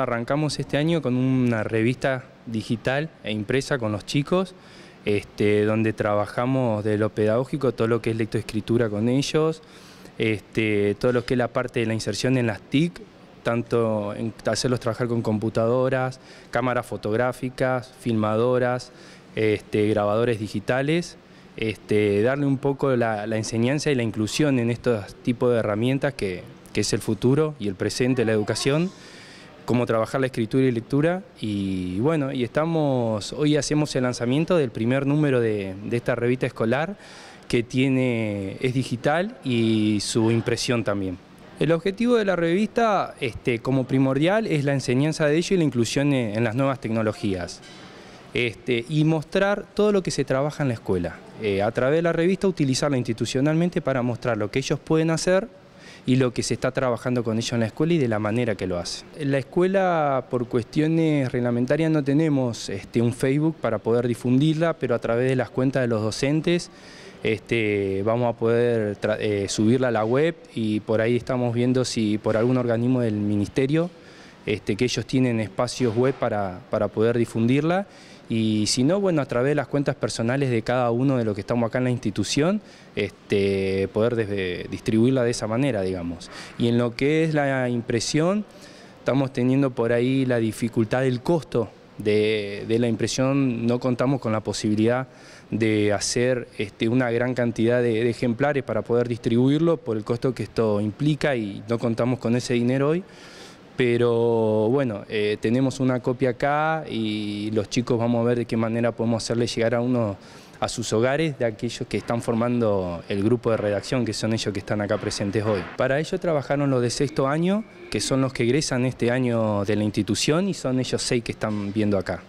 Arrancamos este año con una revista digital e impresa con los chicos, este, donde trabajamos de lo pedagógico, todo lo que es lectoescritura con ellos, este, todo lo que es la parte de la inserción en las TIC, tanto hacerlos trabajar con computadoras, cámaras fotográficas, filmadoras, este, grabadores digitales, darle un poco la, enseñanza y la inclusión en estos tipos de herramientas que es el futuro y el presente de la educación cómo trabajar la escritura y lectura. Y bueno, y estamos, hoy hacemos el lanzamiento del primer número de, esta revista escolar que tiene, es digital y su impresión también. El objetivo de la revista este, como primordial es la enseñanza de ello y la inclusión en, las nuevas tecnologías. Este, y mostrar todo lo que se trabaja en la escuela. Eh, a través de la revista utilizarla institucionalmente para mostrar lo que ellos pueden hacer y lo que se está trabajando con ellos en la escuela y de la manera que lo hace. En la escuela, por cuestiones reglamentarias, no tenemos este, un Facebook para poder difundirla, pero a través de las cuentas de los docentes este, vamos a poder eh, subirla a la web y por ahí estamos viendo si por algún organismo del ministerio este, que ellos tienen espacios web para, poder difundirla y si no, bueno, a través de las cuentas personales de cada uno de los que estamos acá en la institución, este, poder distribuirla de esa manera, digamos. Y en lo que es la impresión, estamos teniendo por ahí la dificultad del costo de, la impresión, no contamos con la posibilidad de hacer este, una gran cantidad de, ejemplares para poder distribuirlo por el costo que esto implica y no contamos con ese dinero hoy pero bueno, eh, tenemos una copia acá y los chicos vamos a ver de qué manera podemos hacerle llegar a uno a sus hogares de aquellos que están formando el grupo de redacción, que son ellos que están acá presentes hoy. Para ello trabajaron los de sexto año, que son los que egresan este año de la institución y son ellos seis que están viendo acá.